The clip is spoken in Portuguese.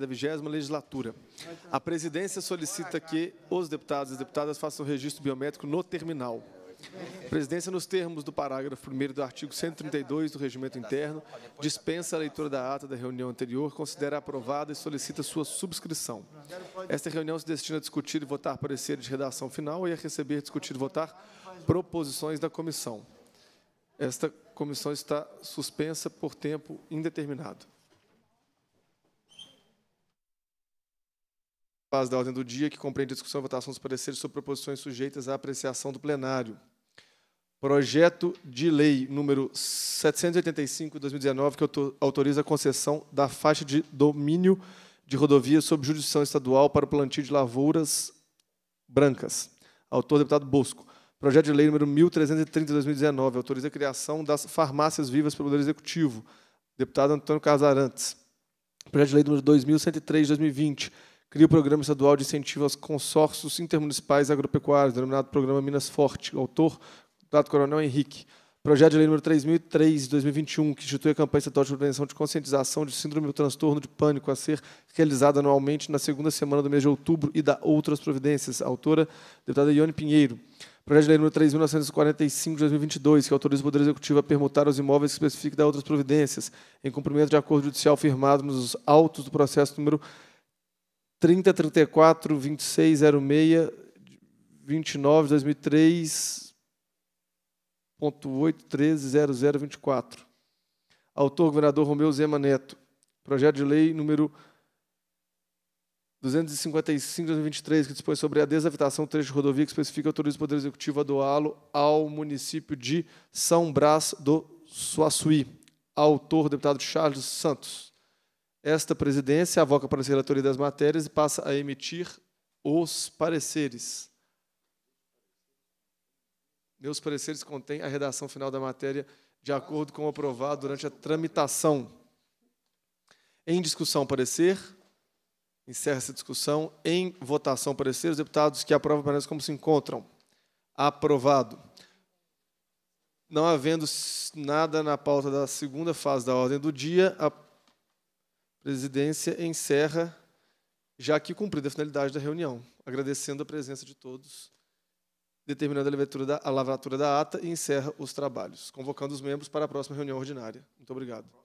da 20 legislatura. A presidência solicita que os deputados e deputadas façam registro biométrico no terminal. A presidência, nos termos do parágrafo 1 do artigo 132 do Regimento Interno, dispensa a leitura da ata da reunião anterior, considera aprovada e solicita sua subscrição. Esta reunião se destina a discutir e votar parecer de redação final e a receber, discutir e votar proposições da comissão. Esta comissão está suspensa por tempo indeterminado. Paz da ordem do dia, que compreende a discussão e votação dos pareceres sobre proposições sujeitas à apreciação do plenário. Projeto de lei número 785-2019, que autoriza a concessão da faixa de domínio de rodovias sob jurisdição estadual para o plantio de lavouras brancas. Autor, deputado Bosco. Projeto de lei número 1330-2019, autoriza a criação das farmácias vivas pelo Poder Executivo. Deputado Antônio Casarantes. Projeto de lei número 2103-2020, cria o Programa Estadual de Incentivo aos Consórcios Intermunicipais Agropecuários, denominado Programa Minas Forte, autor, deputado Coronel Henrique. Projeto de Lei número 3003 de 2021, que institui a campanha estadual de prevenção de conscientização de síndrome do transtorno de pânico, a ser realizada anualmente na segunda semana do mês de outubro e da outras providências. autora, deputada Ione Pinheiro. Projeto de Lei número 3.945 de 2022, que autoriza o Poder Executivo a permutar os imóveis que da outras providências, em cumprimento de acordo judicial firmado nos autos do processo número 30, 34, 26, 06, 29, 2003, 8, 13, 00, 24. Autor, governador Romeu Zema Neto. Projeto de lei número 255 2023, que dispõe sobre a desabitação do trecho de rodovia, que especifica autoriza o Poder Executivo a doá-lo ao município de São Brás do Suaçuí. Autor, deputado Charles Santos. Esta presidência avoca para a relatoria das matérias e passa a emitir os pareceres. Meus pareceres contêm a redação final da matéria de acordo com o aprovado durante a tramitação. Em discussão, parecer. Encerra-se a discussão. Em votação, parecer. Os deputados que aprovam permanecem como se encontram. Aprovado. Não havendo nada na pauta da segunda fase da ordem do dia, a presidência encerra, já que cumprida a finalidade da reunião, agradecendo a presença de todos, determinando a, da, a lavratura da ata e encerra os trabalhos, convocando os membros para a próxima reunião ordinária. Muito obrigado.